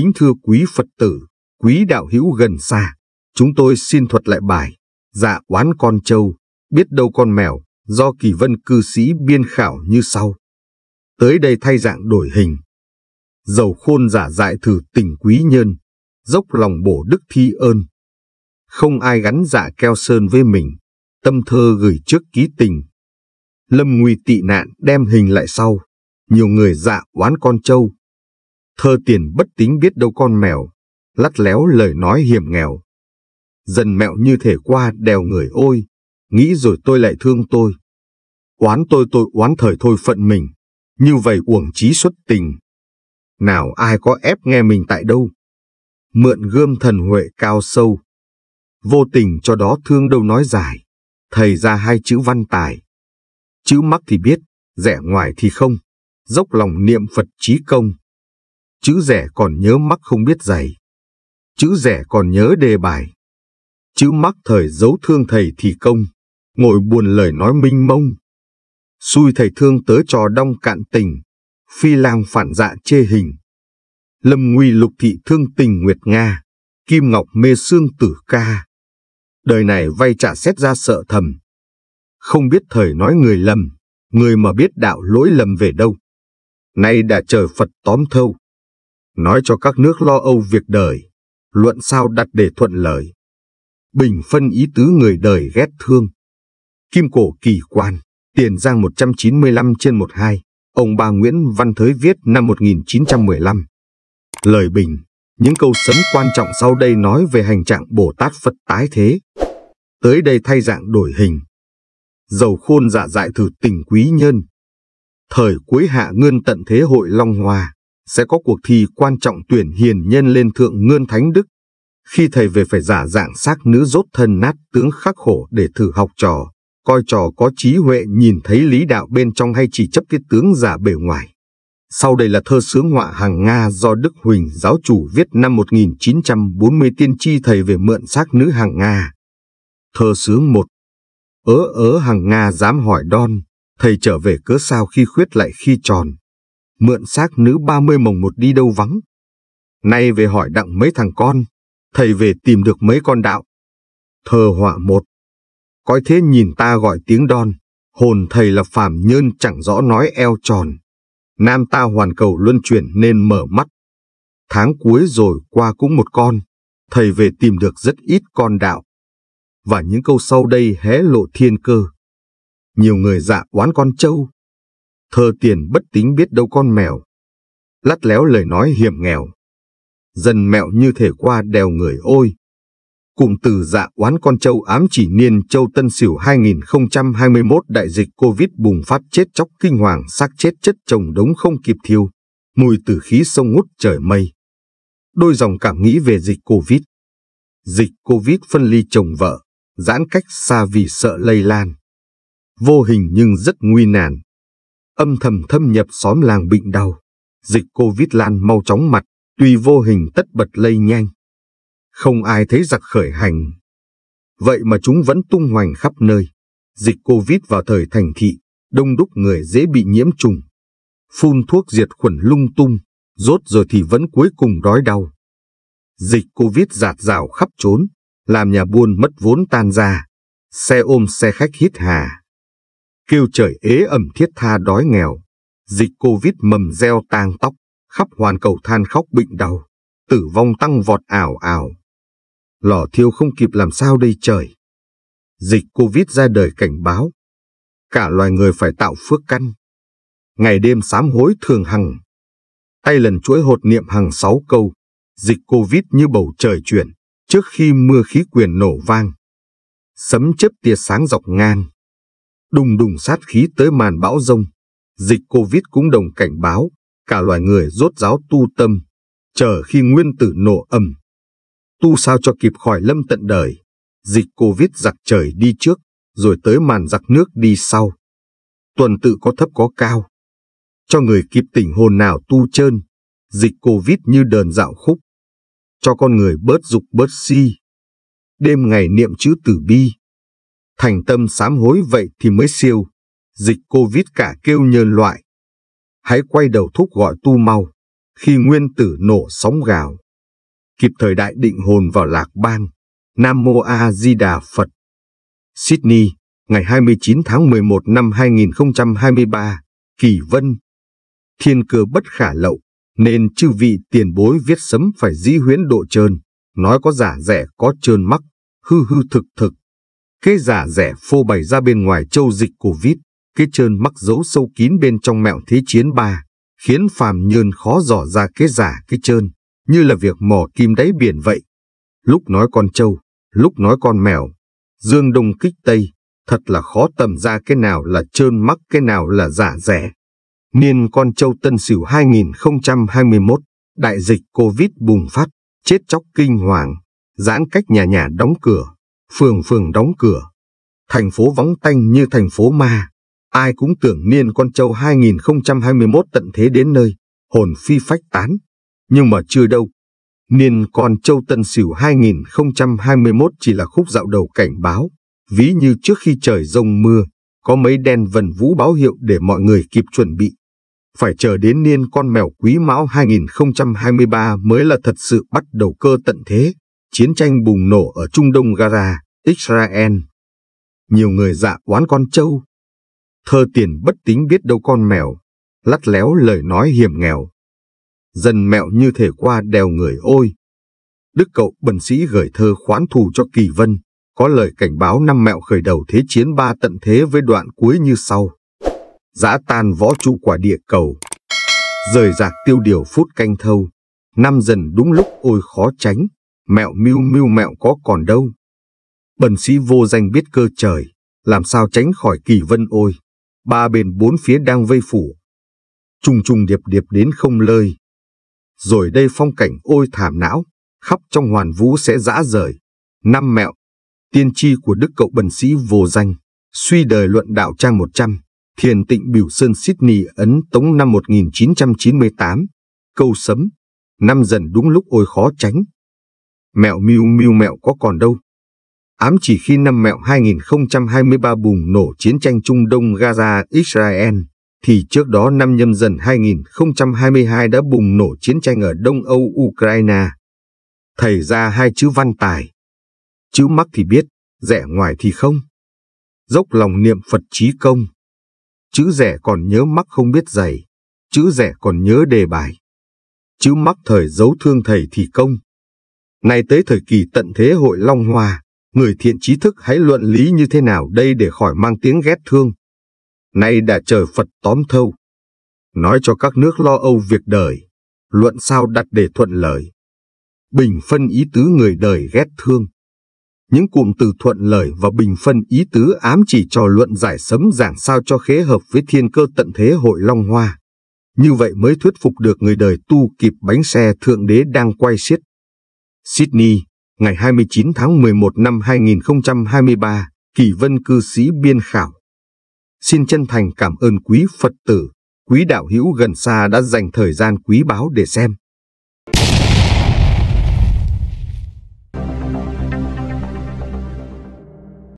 Kính thưa quý Phật tử, quý đạo hữu gần xa, chúng tôi xin thuật lại bài Dạ oán con trâu, biết đâu con mèo, do kỳ vân cư sĩ biên khảo như sau. Tới đây thay dạng đổi hình. Dầu khôn giả dại thử tình quý nhân, dốc lòng bổ đức thi ơn. Không ai gắn dạ keo sơn với mình, tâm thơ gửi trước ký tình. Lâm nguy tị nạn đem hình lại sau, nhiều người dạ oán con trâu, Thơ tiền bất tính biết đâu con mèo, lắt léo lời nói hiểm nghèo. Dần mẹo như thể qua đèo người ôi, nghĩ rồi tôi lại thương tôi. Oán tôi tôi oán thời thôi phận mình, như vậy uổng trí xuất tình. Nào ai có ép nghe mình tại đâu? Mượn gươm thần huệ cao sâu. Vô tình cho đó thương đâu nói dài, thầy ra hai chữ văn tài. Chữ mắc thì biết, rẻ ngoài thì không, dốc lòng niệm Phật trí công. Chữ rẻ còn nhớ mắc không biết dày. Chữ rẻ còn nhớ đề bài. Chữ mắc thời giấu thương thầy thì công, ngồi buồn lời nói minh mông. Xui thầy thương tớ trò đong cạn tình, phi lang phản dạ chê hình. Lâm nguy lục thị thương tình nguyệt Nga, kim ngọc mê xương tử ca. Đời này vay trả xét ra sợ thầm. Không biết thời nói người lầm, người mà biết đạo lỗi lầm về đâu. Nay đã trời Phật tóm thâu, nói cho các nước lo âu việc đời, luận sao đặt để thuận lời. Bình phân ý tứ người đời ghét thương. Kim cổ kỳ quan, Tiền Giang 195 trên 12, ông bà Nguyễn Văn Thới viết năm 1915. Lời bình, những câu sấm quan trọng sau đây nói về hành trạng Bồ Tát Phật tái thế. Tới đây thay dạng đổi hình. Dầu khôn dạ dại thử tình quý nhân. Thời cuối hạ ngươn tận thế hội Long Hoa sẽ có cuộc thi quan trọng tuyển hiền nhân lên thượng ngươn thánh đức. Khi thầy về phải giả dạng xác nữ rốt thân nát tướng khắc khổ để thử học trò, coi trò có trí huệ nhìn thấy lý đạo bên trong hay chỉ chấp cái tướng giả bề ngoài. Sau đây là thơ sướng họa hàng Nga do Đức Huỳnh giáo chủ viết năm 1940 tiên tri thầy về mượn xác nữ hàng Nga. Thơ sướng một Ớ ớ hàng Nga dám hỏi đon, thầy trở về cớ sao khi khuyết lại khi tròn, mượn xác nữ ba mươi mồng một đi đâu vắng. Nay về hỏi đặng mấy thằng con, thầy về tìm được mấy con đạo. Thờ họa một. Coi thế nhìn ta gọi tiếng đon, hồn thầy là phàm nhơn chẳng rõ nói eo tròn. Nam ta hoàn cầu luân chuyển nên mở mắt. Tháng cuối rồi qua cũng một con, thầy về tìm được rất ít con đạo. Và những câu sau đây hé lộ thiên cơ. Nhiều người dạ oán con trâu, thơ tiền bất tính biết đâu con mèo. Lắt léo lời nói hiểm nghèo. Dần mẹo như thể qua đèo người ôi. Cụm từ dạ oán con châu ám chỉ niên châu Tân Sửu 2021 đại dịch Covid bùng phát chết chóc kinh hoàng xác chết chất chồng đống không kịp thiêu. Mùi tử khí sông ngút trời mây. Đôi dòng cảm nghĩ về dịch Covid. Dịch Covid phân ly chồng vợ, giãn cách xa vì sợ lây lan. Vô hình nhưng rất nguy nan âm thầm thâm nhập xóm làng bệnh đau. Dịch Covid lan mau chóng mặt, tuy vô hình tất bật lây nhanh. Không ai thấy giặc khởi hành. Vậy mà chúng vẫn tung hoành khắp nơi. Dịch Covid vào thời thành thị, đông đúc người dễ bị nhiễm trùng. Phun thuốc diệt khuẩn lung tung, rốt rồi thì vẫn cuối cùng đói đau. Dịch Covid giạt rào khắp trốn, làm nhà buôn mất vốn tan ra. Xe ôm xe khách hít hà kêu trời ế ẩm thiết tha đói nghèo, dịch Covid mầm gieo tang tóc, khắp hoàn cầu than khóc bệnh đau, tử vong tăng vọt ảo ảo. Lò thiêu không kịp làm sao đây trời. Dịch Covid ra đời cảnh báo, cả loài người phải tạo phước căn. Ngày đêm sám hối thường hằng, tay lần chuỗi hột niệm hàng sáu câu, dịch Covid như bầu trời chuyển, trước khi mưa khí quyền nổ vang. Sấm chớp tia sáng dọc ngang đùng đùng sát khí tới màn bão rông. Dịch Covid cũng đồng cảnh báo, cả loài người rốt ráo tu tâm, chờ khi nguyên tử nổ ầm. Tu sao cho kịp khỏi lâm tận đời, dịch Covid giặc trời đi trước, rồi tới màn giặc nước đi sau. Tuần tự có thấp có cao. Cho người kịp tỉnh hồn nào tu trơn, dịch Covid như đờn dạo khúc. Cho con người bớt dục bớt si. Đêm ngày niệm chữ tử bi, thành tâm sám hối vậy thì mới siêu, dịch Covid cả kêu nhơn loại. Hãy quay đầu thúc gọi tu mau, khi nguyên tử nổ sóng gào. Kịp thời đại định hồn vào lạc bang Nam Mô A Di Đà Phật. Sydney, ngày 29 tháng 11 năm 2023, Kỳ Vân. Thiên cơ bất khả lậu, nên chư vị tiền bối viết sấm phải dĩ huyễn độ trơn, nói có giả rẻ có trơn mắc, hư hư thực thực, cái giả rẻ phô bày ra bên ngoài châu dịch Covid, cái trơn mắc dấu sâu kín bên trong mẹo thế chiến ba, khiến phàm nhơn khó dò ra cái giả cái trơn, như là việc mò kim đáy biển vậy. Lúc nói con trâu, lúc nói con mèo, dương đông kích tây, thật là khó tầm ra cái nào là trơn mắc cái nào là giả rẻ. Niên con trâu tân sửu 2021, đại dịch Covid bùng phát, chết chóc kinh hoàng, giãn cách nhà nhà đóng cửa phường phường đóng cửa. Thành phố vắng tanh như thành phố ma. Ai cũng tưởng niên con châu 2021 tận thế đến nơi, hồn phi phách tán. Nhưng mà chưa đâu. Niên con châu tân sửu 2021 chỉ là khúc dạo đầu cảnh báo. Ví như trước khi trời rông mưa, có mấy đen vần vũ báo hiệu để mọi người kịp chuẩn bị. Phải chờ đến niên con mèo quý mão 2023 mới là thật sự bắt đầu cơ tận thế chiến tranh bùng nổ ở Trung Đông Gaza, Israel. Nhiều người dạ oán con trâu. Thơ tiền bất tính biết đâu con mèo, lắt léo lời nói hiểm nghèo. Dần mẹo như thể qua đèo người ôi. Đức cậu bần sĩ gửi thơ khoán thù cho Kỳ Vân, có lời cảnh báo năm mẹo khởi đầu thế chiến ba tận thế với đoạn cuối như sau. Giã tan võ trụ quả địa cầu. Rời rạc tiêu điều phút canh thâu. Năm dần đúng lúc ôi khó tránh mẹo mưu mưu mẹo có còn đâu. Bần sĩ vô danh biết cơ trời, làm sao tránh khỏi kỳ vân ôi, ba bên bốn phía đang vây phủ. Trùng trùng điệp điệp đến không lơi. Rồi đây phong cảnh ôi thảm não, khắp trong hoàn vũ sẽ dã rời. Năm mẹo, tiên tri của đức cậu bần sĩ vô danh, suy đời luận đạo trang 100, thiền tịnh biểu sơn Sydney Ấn Tống năm 1998, câu sấm, năm dần đúng lúc ôi khó tránh mẹo miu miu mẹo có còn đâu. Ám chỉ khi năm mẹo 2023 bùng nổ chiến tranh Trung Đông Gaza Israel, thì trước đó năm nhâm dần 2022 đã bùng nổ chiến tranh ở Đông Âu Ukraine. Thầy ra hai chữ văn tài. Chữ mắc thì biết, rẻ ngoài thì không. Dốc lòng niệm Phật trí công. Chữ rẻ còn nhớ mắc không biết dày, Chữ rẻ còn nhớ đề bài. Chữ mắc thời giấu thương thầy thì công. Nay tới thời kỳ tận thế hội Long Hoa, người thiện trí thức hãy luận lý như thế nào đây để khỏi mang tiếng ghét thương. Nay đã trời Phật tóm thâu. Nói cho các nước lo âu việc đời, luận sao đặt để thuận lời. Bình phân ý tứ người đời ghét thương. Những cụm từ thuận lời và bình phân ý tứ ám chỉ trò luận giải sấm giảng sao cho khế hợp với thiên cơ tận thế hội Long Hoa. Như vậy mới thuyết phục được người đời tu kịp bánh xe thượng đế đang quay xiết. Sydney, ngày 29 tháng 11 năm 2023, Kỳ Vân cư sĩ biên khảo. Xin chân thành cảm ơn quý Phật tử, quý đạo hữu gần xa đã dành thời gian quý báu để xem.